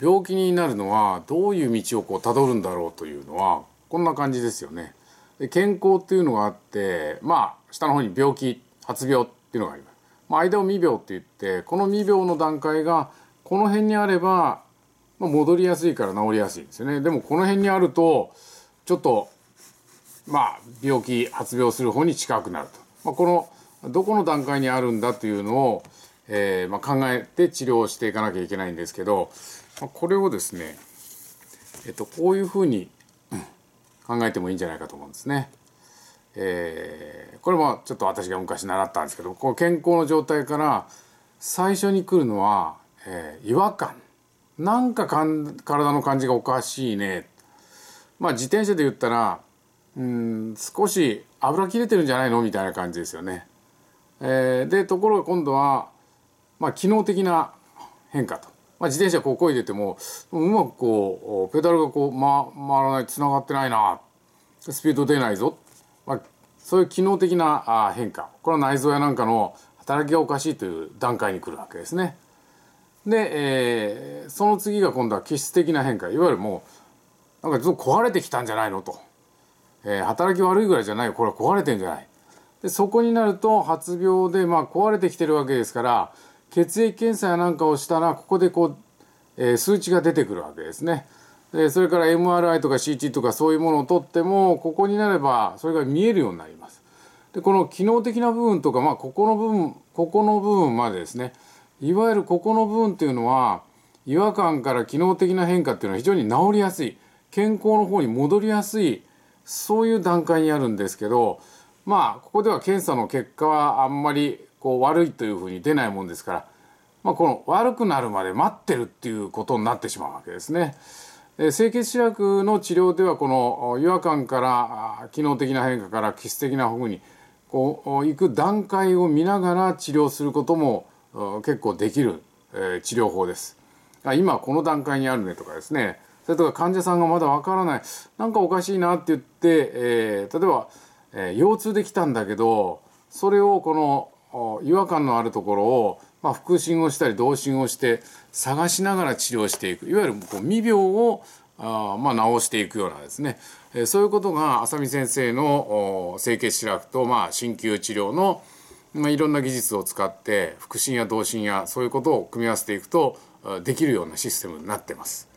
病気になるのはどういう道をこうたどるんだろうというのはこんな感じですよね。で健康っていうのがあってまあ下の方に病気発病っていうのがあります。まあ、間を未病って言ってこの未病の段階がこの辺にあれば、まあ、戻りやすいから治りやすいんですよね。でもこの辺にあるとちょっとまあ病気発病する方に近くなると。まあ、このどこの段階にあるんだというのをえー、まあ、考えて治療していかなきゃいけないんですけど、まあ、これをですね、えっと、こういうふうに考えてもいいんじゃないかと思うんですね。えー、これもちょっと私が昔習ったんですけどこう健康の状態から最初に来るのは、えー、違和感なんかかん体の感じがおかしいねまあ自転車で言ったらうん少し油切れてるんじゃないのみたいな感じですよね。えー、でところが今度はまあ、機能的な変化と、まあ、自転車こう漕いでてもうまくこうペダルがこう、回らないつながってないなスピード出ないぞ、まあ、そういう機能的な変化これは内臓やなんかの働きがおかしいという段階に来るわけですね。で、えー、その次が今度は気質的な変化いわゆるもうなんかずっと壊れてきたんじゃないのと、えー、働き悪いぐらいじゃないこれは壊れてんじゃないでそこになると発病で、まあ、壊れてきてるわけですから血液検査やなんかをしたらここでこう、えー、数値が出てくるわけですね。でそれから MRI とか CT とかそういうものを取ってもここになればそれが見えるようになります。でこの機能的な部分とか、まあ、ここの部分ここの部分までですねいわゆるここの部分っていうのは違和感から機能的な変化っていうのは非常に治りやすい健康の方に戻りやすいそういう段階にあるんですけどまあここでは検査の結果はあんまりこう悪いというふうに出ないもんですから、まあ、この悪くなるまで待ってるっていうことになってしまうわけですね。清潔腫薬の治療ではこの違和感から機能的な変化から基質的な保護にこう行く段階を見ながら治療することも結構できる治療法です。今この段階にあるねとかですねそれとか患者さんがまだわからないなんかおかしいなって言って、えー、例えば、えー、腰痛できたんだけどそれをこの違和感のあるところを、まあ、腹診をしたり同診をして探しながら治療していくいわゆるこう未病をあまあ治していくようなですね、えー、そういうことが浅見先生の清潔白と、まあ、鍼灸治療の、まあ、いろんな技術を使って腹診や同診やそういうことを組み合わせていくとできるようなシステムになってます。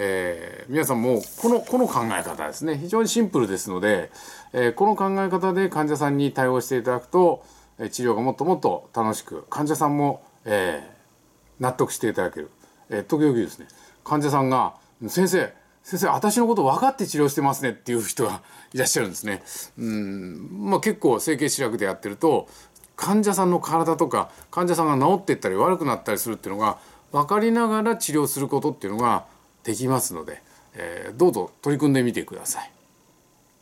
えー、皆さんもこのこの考え方ですね非常にシンプルですので、えー、この考え方で患者さんに対応していただくと治療がもっともっと楽しく患者さんも、えー、納得していただける、えー、時々ですね患者さんが「先生先生私のこと分かって治療してますね」っていう人がいらっしゃるんですね。うんまあ、結構整形治療でやってると患者さんの体とか患者さんが治っていったり悪くなったりするっていうのが分かりながら治療することっていうのができますので、えー、どうぞ取り組んでみてください。